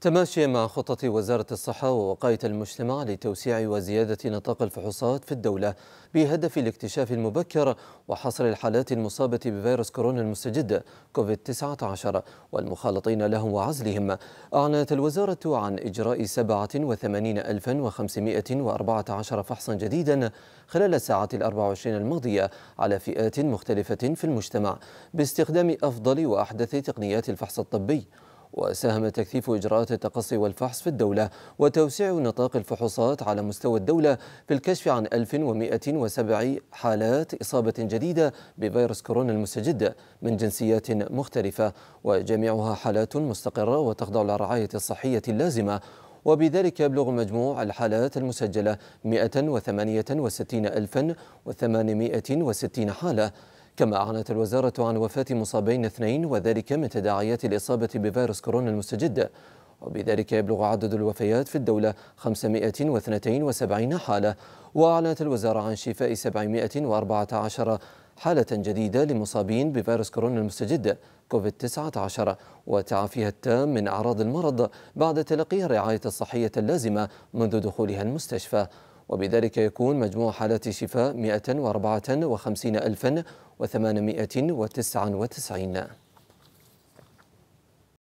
تماشيا مع خطة وزارة الصحة ووقاية المجتمع لتوسيع وزيادة نطاق الفحوصات في الدولة بهدف الاكتشاف المبكر وحصر الحالات المصابة بفيروس كورونا المستجد كوفيد-19 والمخالطين لهم وعزلهم أعلنت الوزارة عن إجراء 87514 فحصا جديدا خلال الساعات الأربع وعشرين الماضية على فئات مختلفة في المجتمع باستخدام أفضل وأحدث تقنيات الفحص الطبي وساهم تكثيف إجراءات التقصي والفحص في الدولة وتوسيع نطاق الفحوصات على مستوى الدولة في الكشف عن 1107 حالات إصابة جديدة بفيروس كورونا المستجد من جنسيات مختلفة وجميعها حالات مستقرة وتخضع للرعاية الصحية اللازمة وبذلك يبلغ مجموع الحالات المسجلة 168,860 حالة كما أعلنت الوزارة عن وفاة مصابين اثنين وذلك من تداعيات الإصابة بفيروس كورونا المستجد وبذلك يبلغ عدد الوفيات في الدولة 572 حالة وأعلنت الوزارة عن شفاء 714 حالة جديدة لمصابين بفيروس كورونا المستجد كوفيد-19 وتعافيها التام من أعراض المرض بعد تلقي الرعاية الصحية اللازمة منذ دخولها المستشفى وبذلك يكون مجموع حالات الشفاء 154899